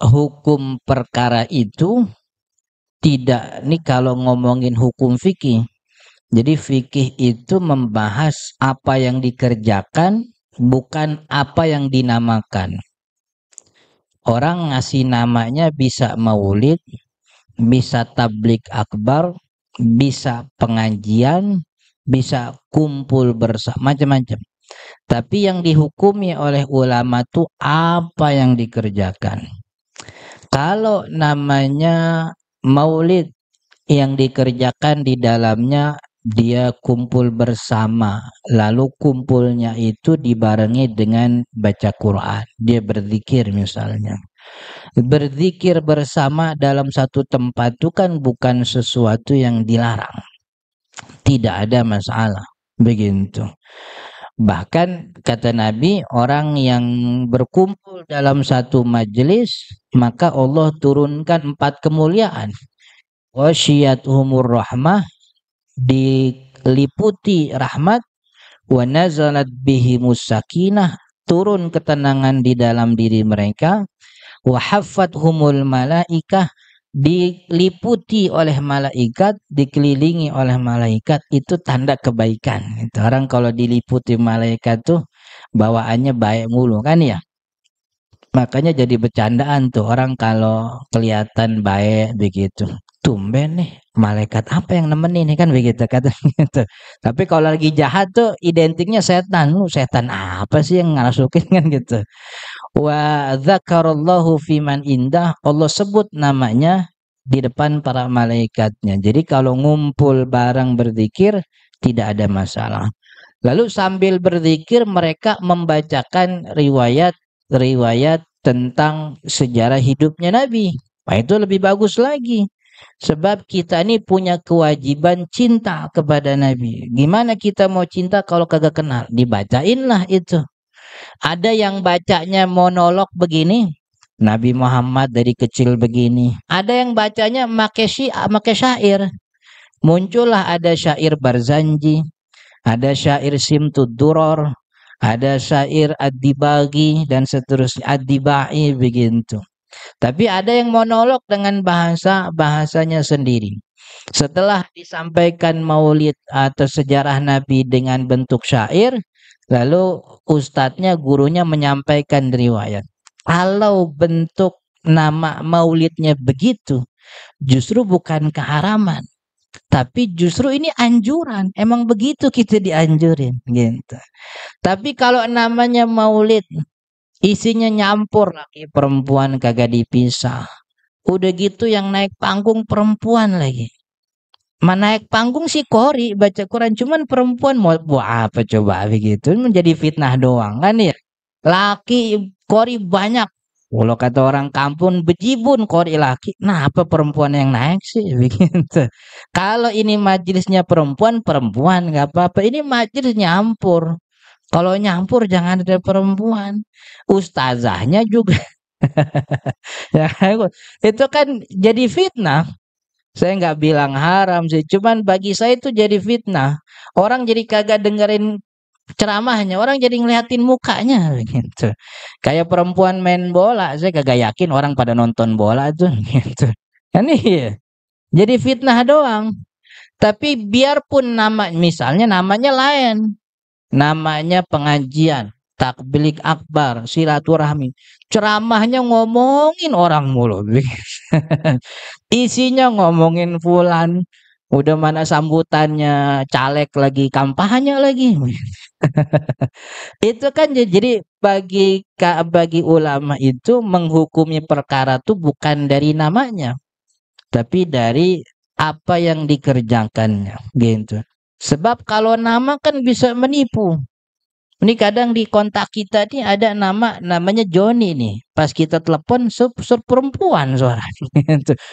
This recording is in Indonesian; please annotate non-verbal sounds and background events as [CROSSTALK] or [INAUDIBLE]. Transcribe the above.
hukum perkara itu tidak nih kalau ngomongin hukum fikih. Jadi fikih itu membahas apa yang dikerjakan bukan apa yang dinamakan. Orang ngasih namanya bisa maulid, bisa tablik akbar, bisa pengajian, bisa kumpul bersama, macam-macam. Tapi yang dihukumi oleh ulama itu apa yang dikerjakan. Kalau namanya maulid yang dikerjakan di dalamnya dia kumpul bersama lalu kumpulnya itu dibarengi dengan baca Quran dia berzikir misalnya berzikir bersama dalam satu tempat itu kan bukan sesuatu yang dilarang tidak ada masalah begitu Bahkan kata Nabi, orang yang berkumpul dalam satu majelis, maka Allah turunkan empat kemuliaan. Wasiat humur rahmah, diliputi rahmat, wa nazalat bihi turun ketenangan di dalam diri mereka, wa humul malaikah, diliputi oleh malaikat, dikelilingi oleh malaikat itu tanda kebaikan. Itu orang kalau diliputi malaikat tuh bawaannya baik mulu kan ya. Makanya jadi bercandaan tuh orang kalau kelihatan baik begitu. Tumben nih malaikat apa yang nemenin kan begitu kata [LAUGHS] gitu. Tapi kalau lagi jahat tuh identiknya setan. Lu setan apa sih yang ngarasukin [LAUGHS] kan gitu wa dzakarallahu fiman indah Allah sebut namanya di depan para malaikatnya. Jadi kalau ngumpul barang berzikir tidak ada masalah. Lalu sambil berzikir mereka membacakan riwayat-riwayat tentang sejarah hidupnya Nabi. Nah, itu lebih bagus lagi. Sebab kita ini punya kewajiban cinta kepada Nabi. Gimana kita mau cinta kalau kagak kenal? Dibacainlah itu. Ada yang bacanya monolog begini, Nabi Muhammad dari kecil begini. Ada yang bacanya make, syi, make syair. Muncullah ada syair Barzanji, ada syair Simtud Duror, ada syair Ad-Dibagi dan seterusnya Ad-Dibai begitu. Tapi ada yang monolog dengan bahasa bahasanya sendiri. Setelah disampaikan maulid atau uh, sejarah Nabi dengan bentuk syair, lalu ustadznya gurunya menyampaikan riwayat. Kalau bentuk nama maulidnya begitu, justru bukan keharaman. Tapi justru ini anjuran, emang begitu kita dianjurin gitu. Tapi kalau namanya maulid, isinya nyampur lagi perempuan kagak dipisah. Udah gitu yang naik panggung perempuan lagi. Menaik panggung si Kori baca Quran cuman perempuan mau buat apa coba begitu menjadi fitnah doang kan ya laki Kori banyak kalau kata orang kampung bejibun Kori laki nah apa perempuan yang naik sih [LAUGHS] begitu kalau ini majelisnya perempuan perempuan nggak apa-apa ini majelis nyampur kalau nyampur jangan ada perempuan ustazahnya juga [LAUGHS] ya itu kan jadi fitnah saya nggak bilang haram sih, cuman bagi saya itu jadi fitnah. Orang jadi kagak dengerin ceramahnya, orang jadi ngeliatin mukanya [LAUGHS] gitu. Kayak perempuan main bola, saya kagak yakin orang pada nonton bola tuh [LAUGHS] gitu. Kan iya. Jadi fitnah doang. Tapi biarpun nama misalnya namanya lain. Namanya pengajian takbilik akbar, silaturahmi. Ceramahnya ngomongin orang mulu. [LAUGHS] Isinya ngomongin fulan, udah mana sambutannya, caleg lagi, kampanye lagi. [LAUGHS] itu kan jadi bagi bagi ulama itu menghukumi perkara tuh bukan dari namanya, tapi dari apa yang dikerjakannya gitu. Sebab kalau nama kan bisa menipu. Ini kadang di kontak kita ini ada nama namanya Joni nih. Pas kita telepon sur, sur perempuan suara. [LAUGHS] Gitu.